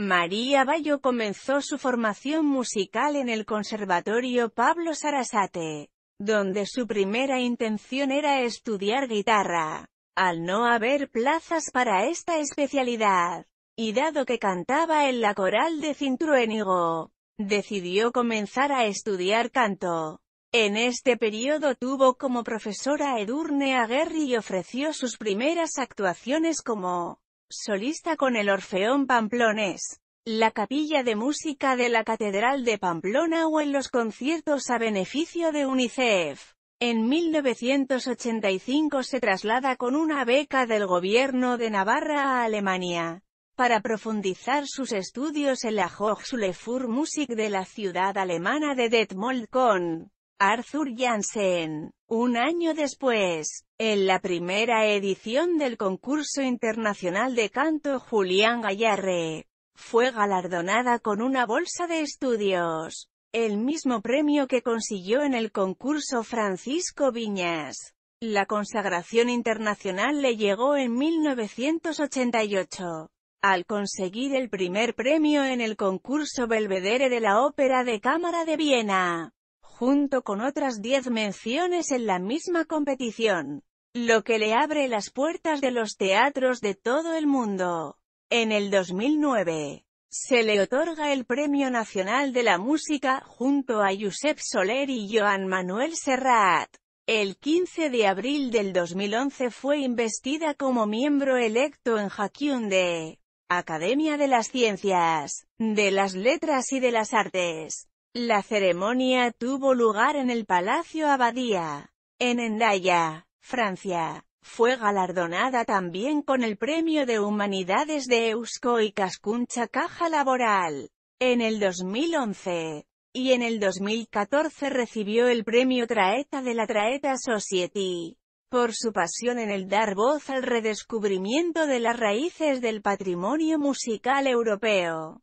María Bayo comenzó su formación musical en el Conservatorio Pablo Sarasate, donde su primera intención era estudiar guitarra, al no haber plazas para esta especialidad, y dado que cantaba en la coral de Cintruénigo, decidió comenzar a estudiar canto. En este periodo tuvo como profesora Edurne Aguerri y ofreció sus primeras actuaciones como Solista con el Orfeón Pamplones, la Capilla de Música de la Catedral de Pamplona o en los conciertos a beneficio de UNICEF. En 1985 se traslada con una beca del gobierno de Navarra a Alemania, para profundizar sus estudios en la Hochschule für Musik de la ciudad alemana de Detmold con Arthur Janssen. Un año después, en la primera edición del concurso internacional de canto Julián Gallarre, fue galardonada con una bolsa de estudios, el mismo premio que consiguió en el concurso Francisco Viñas. La consagración internacional le llegó en 1988 al conseguir el primer premio en el concurso Belvedere de la Ópera de Cámara de Viena junto con otras 10 menciones en la misma competición, lo que le abre las puertas de los teatros de todo el mundo. En el 2009, se le otorga el Premio Nacional de la Música, junto a Josep Soler y Joan Manuel Serrat. El 15 de abril del 2011 fue investida como miembro electo en de Academia de las Ciencias, de las Letras y de las Artes. La ceremonia tuvo lugar en el Palacio Abadía, en Endaya, Francia. Fue galardonada también con el Premio de Humanidades de Eusko y Cascuncha Caja Laboral, en el 2011. Y en el 2014 recibió el Premio Traeta de la Traeta Society, por su pasión en el dar voz al redescubrimiento de las raíces del patrimonio musical europeo.